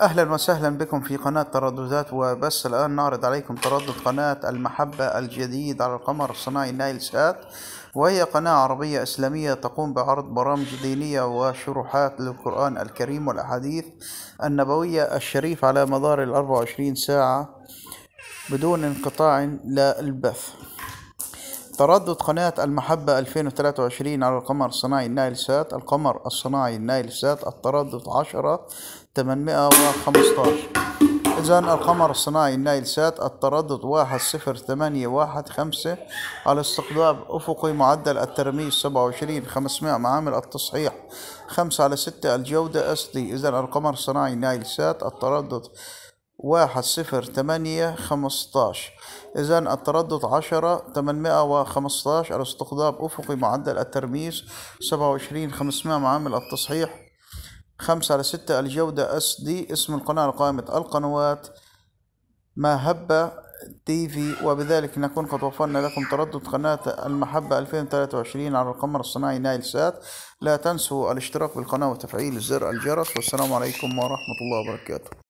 اهلا وسهلا بكم في قناة ترددات وبس الان نعرض عليكم تردد قناة المحبة الجديد على القمر الصناعي نايل سات وهي قناة عربية اسلامية تقوم بعرض برامج دينية وشروحات للقرآن الكريم والاحاديث النبوية الشريف على مدار الاربع وعشرين ساعة بدون انقطاع لا البث تردد قناة المحبة 2023 على القمر الصناعي النايل سات القمر الصناعي النايل سات التردد 10 815 إذا القمر الصناعي النايل سات التردد واحد صفر ثمانية واحد خمسة على استقطاب أفقي معدل الترميز سبعة وعشرين خمسمائة معامل التصحيح خمسة على ستة الجودة اس إذن إذا القمر الصناعي النايل سات التردد واحد صفر تمانية خمستاش إذا التردد عشرة تمنمائة وخمستاش الاستقطاب أفقي معدل الترميز سبعة وعشرين خمسمائة معامل التصحيح خمسة على ستة الجودة اس دي اسم القناة لقائمة القنوات ما هبة تي في وبذلك نكون قد وفرنا لكم تردد قناة المحبة 2023 على القمر الصناعي نايل سات لا تنسوا الاشتراك بالقناة وتفعيل زر الجرس والسلام عليكم ورحمة الله وبركاته